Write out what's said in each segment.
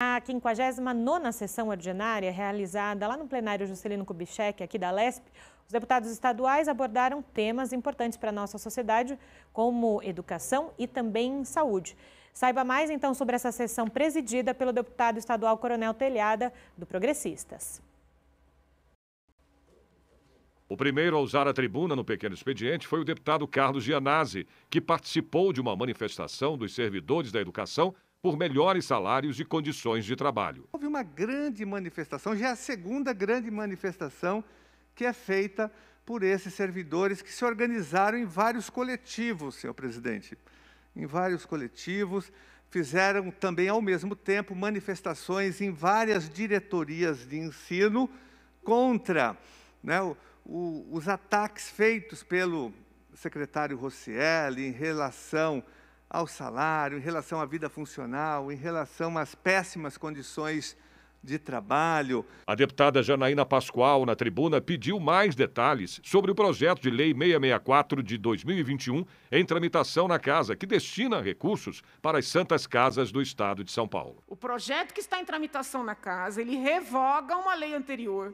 A 59ª sessão ordinária, realizada lá no plenário Juscelino Kubitschek, aqui da LESP, os deputados estaduais abordaram temas importantes para a nossa sociedade, como educação e também saúde. Saiba mais, então, sobre essa sessão presidida pelo deputado estadual Coronel Telhada, do Progressistas. O primeiro a usar a tribuna no pequeno expediente foi o deputado Carlos Gianazzi, que participou de uma manifestação dos servidores da educação por melhores salários e condições de trabalho. Houve uma grande manifestação, já é a segunda grande manifestação que é feita por esses servidores que se organizaram em vários coletivos, senhor presidente. Em vários coletivos, fizeram também, ao mesmo tempo, manifestações em várias diretorias de ensino contra né, o, o, os ataques feitos pelo secretário Rossielli em relação ao salário, em relação à vida funcional, em relação às péssimas condições de trabalho. A deputada Janaína Pascoal, na tribuna, pediu mais detalhes sobre o projeto de lei 664 de 2021 em tramitação na Casa, que destina recursos para as santas casas do Estado de São Paulo. O projeto que está em tramitação na Casa, ele revoga uma lei anterior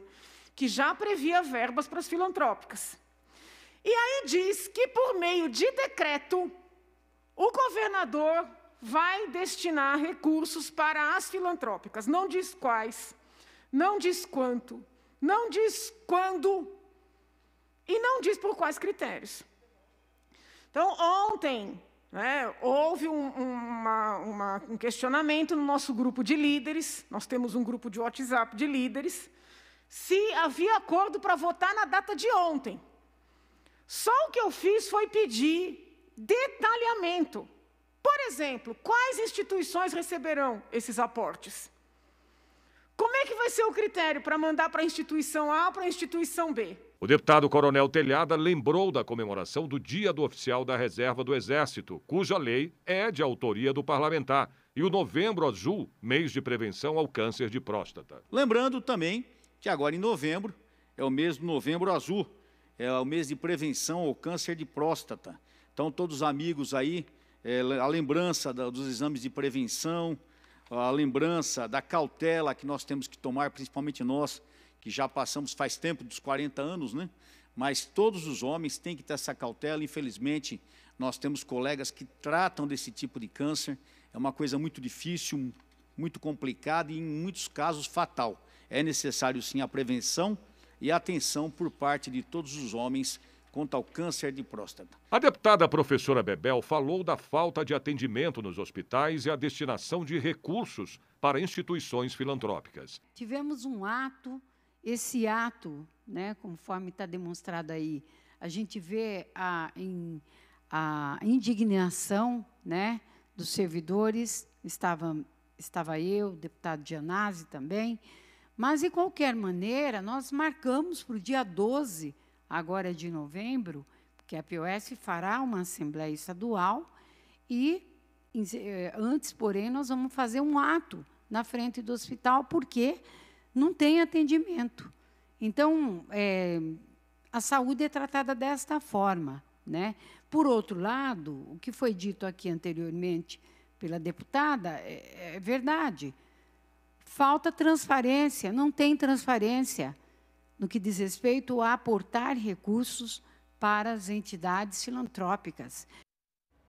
que já previa verbas para as filantrópicas. E aí diz que por meio de decreto o governador vai destinar recursos para as filantrópicas, não diz quais, não diz quanto, não diz quando e não diz por quais critérios. Então, ontem, né, houve um, uma, uma, um questionamento no nosso grupo de líderes, nós temos um grupo de WhatsApp de líderes, se havia acordo para votar na data de ontem. Só o que eu fiz foi pedir detalhamento. Por exemplo, quais instituições receberão esses aportes? Como é que vai ser o critério para mandar para a instituição A ou para a instituição B? O deputado Coronel Telhada lembrou da comemoração do Dia do Oficial da Reserva do Exército, cuja lei é de autoria do parlamentar, e o Novembro Azul, mês de prevenção ao câncer de próstata. Lembrando também que agora em novembro é o mês do Novembro Azul, é o mês de prevenção ao câncer de próstata. Então, todos os amigos aí, é, a lembrança da, dos exames de prevenção, a lembrança da cautela que nós temos que tomar, principalmente nós, que já passamos faz tempo dos 40 anos, né? mas todos os homens têm que ter essa cautela. Infelizmente, nós temos colegas que tratam desse tipo de câncer. É uma coisa muito difícil, muito complicada e, em muitos casos, fatal. É necessário, sim, a prevenção e a atenção por parte de todos os homens contra o câncer de próstata. A deputada professora Bebel falou da falta de atendimento nos hospitais e a destinação de recursos para instituições filantrópicas. Tivemos um ato, esse ato, né, conforme está demonstrado aí, a gente vê a, em, a indignação né, dos servidores, estava, estava eu, o deputado Gianazzi também, mas, de qualquer maneira, nós marcamos para o dia 12 agora de novembro, que a POS fará uma assembleia estadual e eh, antes, porém, nós vamos fazer um ato na frente do hospital porque não tem atendimento. Então, é, a saúde é tratada desta forma, né? Por outro lado, o que foi dito aqui anteriormente pela deputada é, é verdade. Falta transparência, não tem transparência no que diz respeito a aportar recursos para as entidades filantrópicas